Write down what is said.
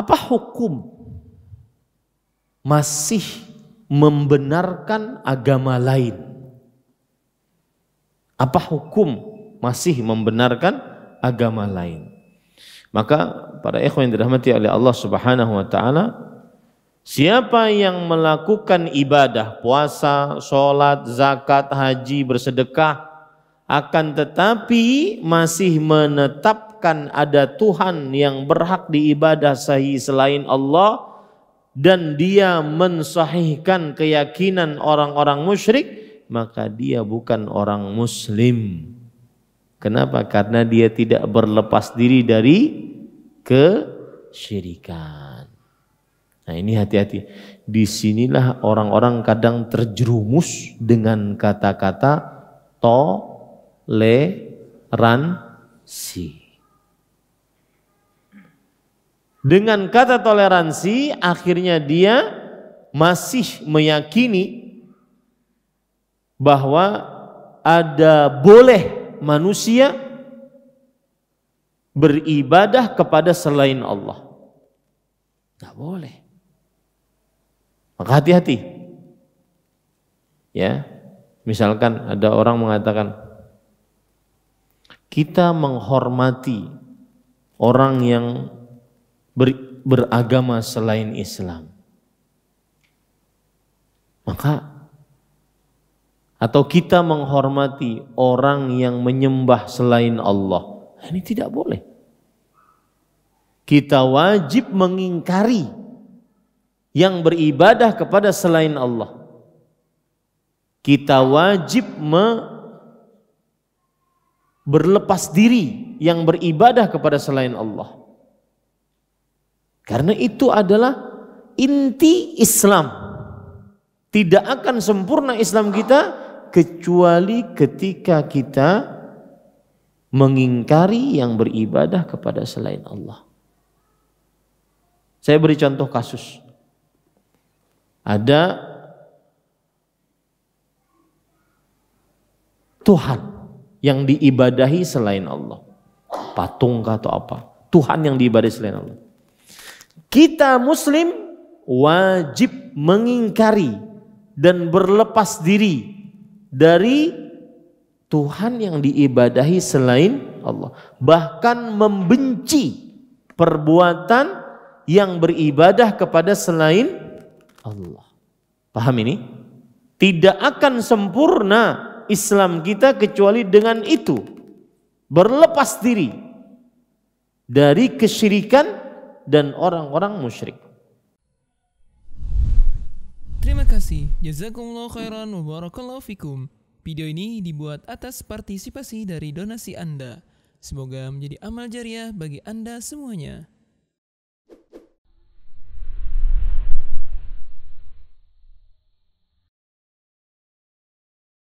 Apa hukum masih membenarkan agama lain? Apa hukum masih membenarkan agama lain? Maka para ikhwan yang dirahmati oleh Allah Subhanahu wa taala, siapa yang melakukan ibadah, puasa, sholat, zakat, haji, bersedekah akan tetapi masih menetap mengatakan ada Tuhan yang berhak diibadah sahih selain Allah dan dia mensahihkan keyakinan orang-orang musyrik maka dia bukan orang muslim. Kenapa? Karena dia tidak berlepas diri dari kesyirikan. Nah, ini hati-hati. Disinilah orang-orang kadang terjerumus dengan kata-kata ran si. Dengan kata toleransi akhirnya dia masih meyakini bahwa ada boleh manusia beribadah kepada selain Allah. Tidak boleh. Maka hati-hati. Ya. Misalkan ada orang mengatakan kita menghormati orang yang ber, beragama selain Islam. Maka atau kita menghormati orang yang menyembah selain Allah. Ini tidak boleh. Kita wajib mengingkari yang beribadah kepada selain Allah. Kita wajib me berlepas diri yang beribadah kepada selain Allah. Karena itu adalah inti Islam. Tidak akan sempurna Islam kita kecuali ketika kita mengingkari yang beribadah kepada selain Allah. Saya beri contoh kasus. Ada Tuhan yang diibadahi selain Allah. Patung atau apa? Tuhan yang diibadahi selain Allah. Kita muslim wajib mengingkari dan berlepas diri dari Tuhan yang diibadahi selain Allah. Bahkan membenci perbuatan yang beribadah kepada selain Allah. Paham ini? Tidak akan sempurna Islam kita kecuali dengan itu. Berlepas diri dari kesyirikan dan orang-orang musyrik. Terima kasih. Jazakumullah khairan wa barakallahu fikum. Video ini dibuat atas partisipasi dari donasi Anda. Semoga menjadi amal jariah bagi Anda semuanya.